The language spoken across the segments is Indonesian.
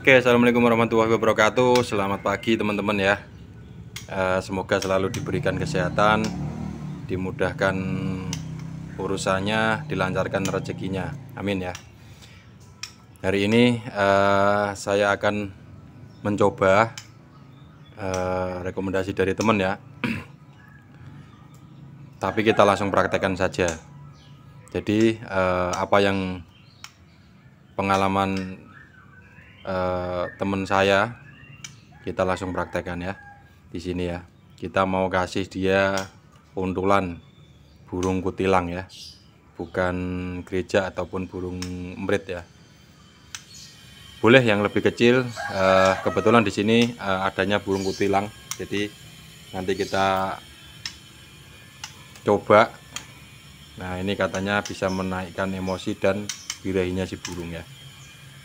Oke, assalamualaikum warahmatullahi wabarakatuh. Selamat pagi teman-teman ya. Eh, semoga selalu diberikan kesehatan, dimudahkan urusannya, dilancarkan rezekinya. Amin ya. Hari ini eh, saya akan mencoba eh, rekomendasi dari teman ya. Tapi kita langsung praktekkan saja. Jadi apa yang pengalaman Eh, teman saya kita langsung praktekkan ya di sini ya kita mau kasih dia untulan burung kutilang ya bukan gereja ataupun burung emprit ya boleh yang lebih kecil eh, kebetulan di sini eh, adanya burung kutilang jadi nanti kita coba nah ini katanya bisa menaikkan emosi dan birahinya si burung ya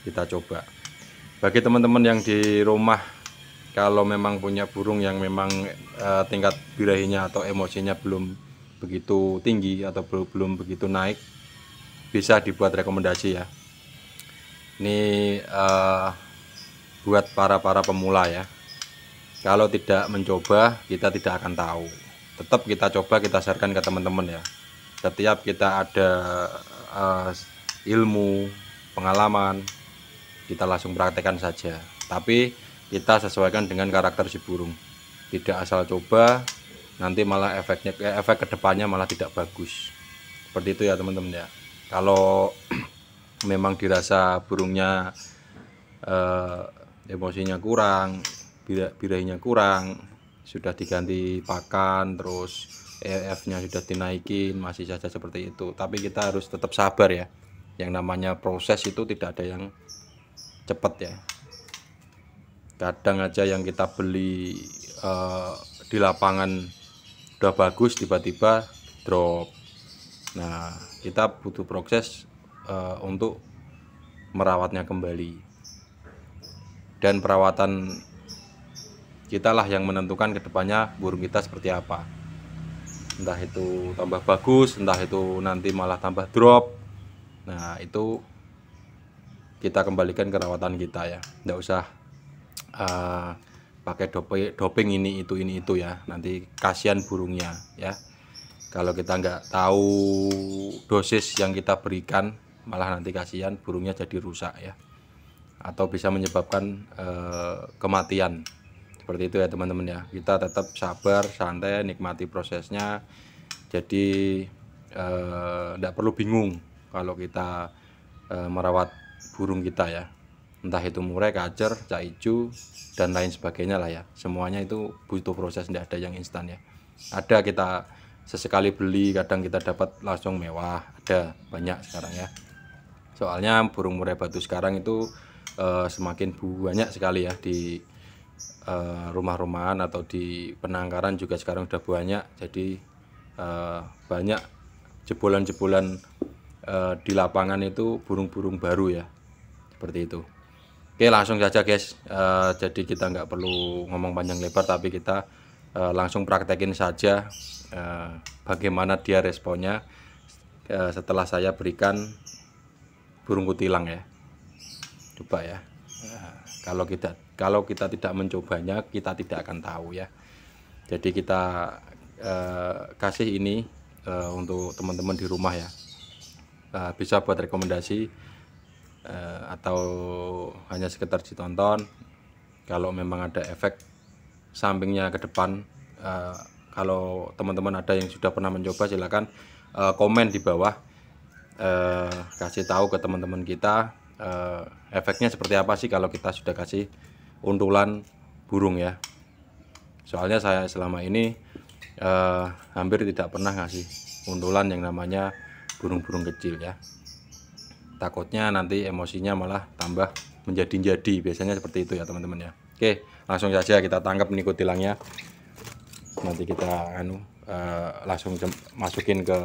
kita coba bagi teman-teman yang di rumah kalau memang punya burung yang memang uh, tingkat birahinya atau emosinya belum begitu tinggi atau belum, belum begitu naik bisa dibuat rekomendasi ya ini uh, buat para para pemula ya kalau tidak mencoba kita tidak akan tahu tetap kita coba kita sharekan ke teman-teman ya setiap kita ada uh, ilmu pengalaman kita langsung praktekkan saja tapi kita sesuaikan dengan karakter si burung tidak asal coba nanti malah efeknya eh, efek kedepannya malah tidak bagus seperti itu ya teman-teman ya kalau memang dirasa burungnya eh, emosinya kurang birahinya kurang sudah diganti pakan terus EF nya sudah dinaikin masih saja seperti itu tapi kita harus tetap sabar ya yang namanya proses itu tidak ada yang cepat ya kadang aja yang kita beli eh, di lapangan udah bagus tiba-tiba drop nah kita butuh proses eh, untuk merawatnya kembali dan perawatan kita lah yang menentukan kedepannya burung kita seperti apa entah itu tambah bagus entah itu nanti malah tambah drop nah itu kita kembalikan ke rawatan kita ya nggak usah uh, pakai doping, doping ini itu ini itu ya nanti kasihan burungnya ya kalau kita nggak tahu dosis yang kita berikan malah nanti kasihan burungnya jadi rusak ya atau bisa menyebabkan uh, kematian seperti itu ya teman-teman ya kita tetap sabar santai nikmati prosesnya jadi tidak eh, perlu bingung kalau kita eh, merawat burung kita ya entah itu murai, kacer, caicu dan lain sebagainya lah ya semuanya itu butuh proses tidak ada yang instan ya ada kita sesekali beli kadang kita dapat langsung mewah ada banyak sekarang ya soalnya burung murai batu sekarang itu uh, semakin banyak sekali ya di uh, rumah-rumahan atau di penangkaran juga sekarang sudah banyak jadi uh, banyak jebolan-jebolan di lapangan itu burung-burung baru ya seperti itu oke langsung saja guys uh, jadi kita nggak perlu ngomong panjang lebar tapi kita uh, langsung praktekin saja uh, bagaimana dia responnya uh, setelah saya berikan burung kutilang ya coba ya kalau kita kalau kita tidak mencobanya kita tidak akan tahu ya jadi kita eh, kasih ini eh, untuk teman-teman di rumah ya eh, bisa buat rekomendasi uh, atau hanya sekedar ditonton kalau memang ada efek sampingnya ke depan uh, kalau teman-teman ada yang sudah pernah mencoba silahkan uh, eh, komen di bawah uh, kasih tahu ke teman-teman kita uh, efeknya seperti apa sih kalau kita sudah kasih untulan burung ya soalnya saya selama ini uh, hampir tidak pernah ngasih untulan yang namanya burung-burung kecil ya takutnya nanti emosinya malah tambah menjadi-jadi biasanya seperti itu ya teman-teman ya oke langsung saja kita tangkap nih kutilangnya nanti kita anu uh, langsung masukin ke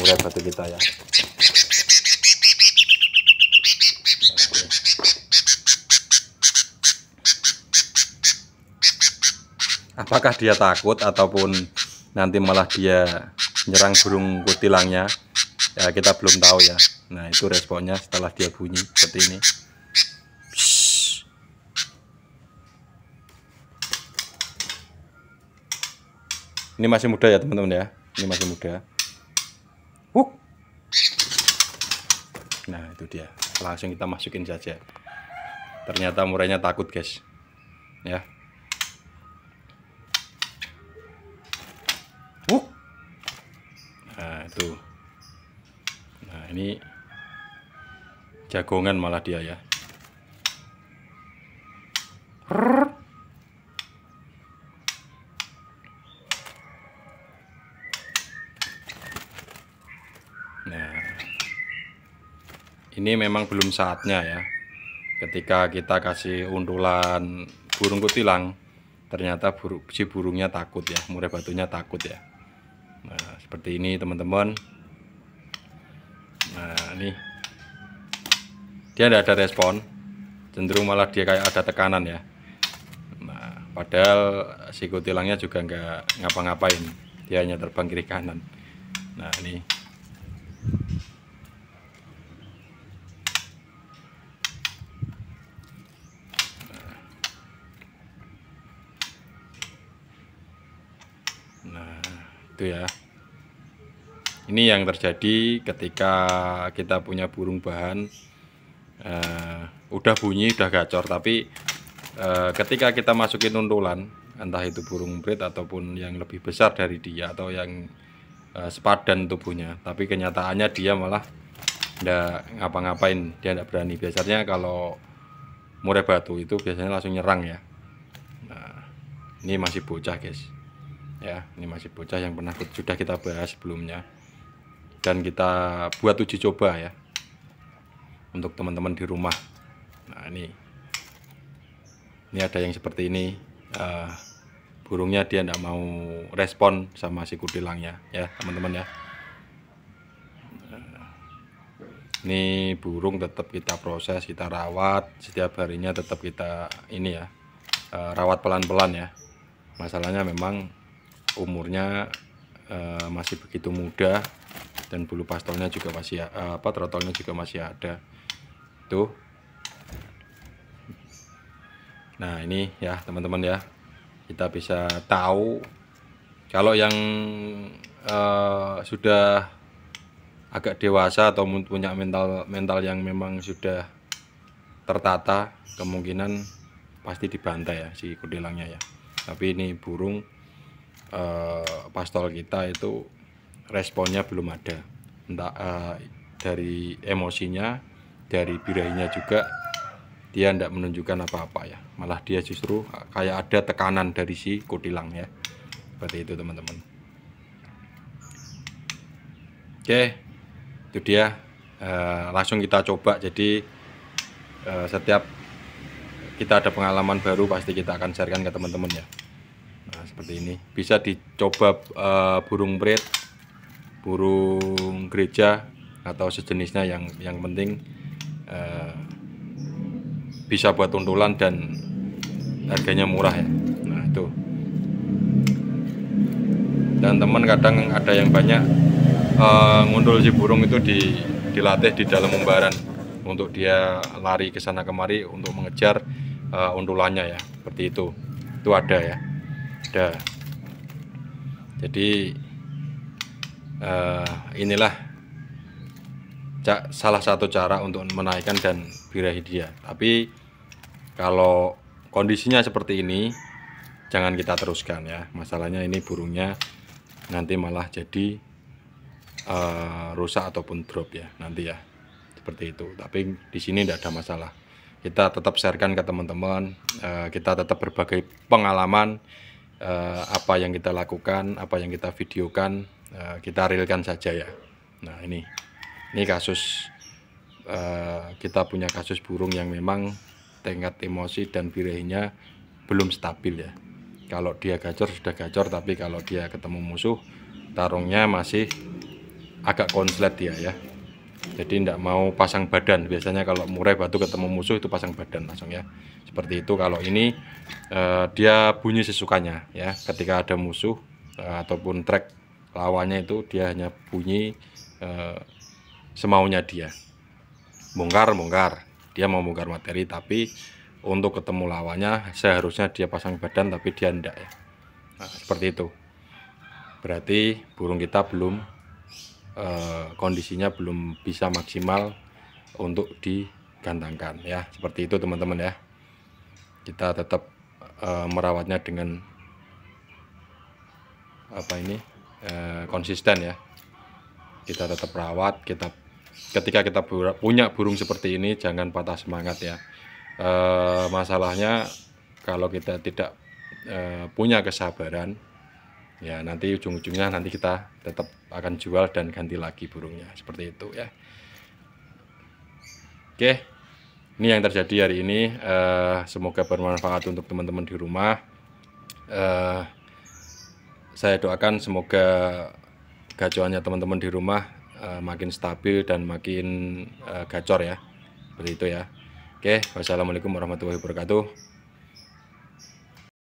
murai batu kita ya apakah dia takut ataupun nanti malah dia menyerang burung kutilangnya ya kita belum tahu ya nah itu responnya setelah dia bunyi seperti ini ini masih muda ya teman-teman ya ini masih muda uh. nah itu dia langsung kita masukin saja ternyata murainya takut guys ya tuh nah ini jagongan malah dia ya nah ini memang belum saatnya ya ketika kita kasih undulan burung kutilang ternyata si burungnya takut ya murai batunya takut ya seperti ini teman-teman nah ini dia tidak ada respon cenderung malah dia kayak ada tekanan ya nah padahal siku tilangnya juga nggak ngapa-ngapain dia hanya terbang kiri kanan nah ini Nah, itu ya ini yang terjadi ketika kita punya burung bahan uh, udah bunyi udah gacor tapi uh, ketika kita masukin untulan entah itu burung breed ataupun yang lebih besar dari dia atau yang uh, sepadan tubuhnya tapi kenyataannya dia malah tidak ngapa-ngapain dia tidak berani biasanya kalau murai batu itu biasanya langsung nyerang ya nah, ini masih bocah guys ya ini masih bocah yang pernah sudah kita bahas sebelumnya dan kita buat uji coba ya untuk teman-teman di rumah nah ini ini ada yang seperti ini uh, burungnya dia tidak mau respon sama si kudilangnya ya teman-teman ya eh, ini burung tetap kita proses kita rawat setiap harinya tetap kita ini ya eh, rawat pelan-pelan ya masalahnya memang umurnya masih begitu muda dan bulu pastolnya juga masih eh, apa trotolnya juga masih ada tuh nah ini ya teman-teman ya kita bisa tahu kalau yang uh, sudah agak dewasa atau punya mental mental yang memang sudah tertata kemungkinan pasti dibantai ya si kudelangnya ya tapi ini burung uh, pastol kita itu responnya belum ada entah uh, dari emosinya dari birahinya juga dia tidak menunjukkan apa-apa ya malah dia justru kayak ada tekanan dari si kutilang ya seperti itu teman-teman oke itu dia uh, langsung kita coba jadi uh, setiap kita ada pengalaman baru pasti kita akan sharekan ke teman-teman ya nah seperti ini bisa dicoba uh, burung breed burung gereja atau sejenisnya yang yang penting uh, bisa buat tuntulan dan harganya murah ya nah itu dan teman kadang ada yang banyak uh, ngundul si burung itu di, dilatih di dalam umbaran untuk dia lari ke sana kemari untuk mengejar uh, eh, undulannya ya seperti itu itu ada ya ada jadi uh, inilah salah satu cara untuk menaikkan dan birahi dia tapi kalau kondisinya seperti ini jangan kita teruskan ya masalahnya ini burungnya nanti malah jadi uh, rusak ataupun drop ya nanti ya seperti itu tapi di sini tidak ada masalah kita tetap sharekan ke teman-teman uh, kita tetap berbagai pengalaman uh, apa yang kita lakukan apa yang kita videokan Eh, kita realkan saja ya nah ini ini kasus uh, kita punya kasus burung yang memang tingkat emosi dan birehnya belum stabil ya kalau dia gacor sudah gacor tapi kalau dia ketemu musuh tarungnya masih agak konslet dia ya jadi tidak mau pasang badan biasanya kalau murai batu ketemu musuh itu pasang badan langsung ya seperti itu kalau ini uh, dia bunyi sesukanya ya ketika ada musuh uh, ataupun track lawannya itu dia hanya bunyi e, semaunya dia bongkar bongkar dia mau bongkar materi tapi untuk ketemu lawannya seharusnya dia pasang badan tapi dia tidak ya nah, seperti itu berarti burung kita belum e, kondisinya belum bisa maksimal untuk digantangkan ya seperti itu teman-teman ya kita tetap e, merawatnya dengan apa ini Eh, konsisten ya kita tetap rawat kita ketika kita punya burung seperti ini jangan patah semangat ya e, masalahnya kalau kita tidak e, punya kesabaran ya nanti ujung-ujungnya nanti kita tetap akan jual dan ganti lagi burungnya seperti itu ya oke ini yang terjadi hari ini e, semoga bermanfaat untuk teman-teman di rumah e, saya doakan semoga gacoannya teman-teman di rumah uh, makin stabil dan makin uh, gacor ya. Seperti itu ya. Oke, wassalamualaikum warahmatullahi wabarakatuh.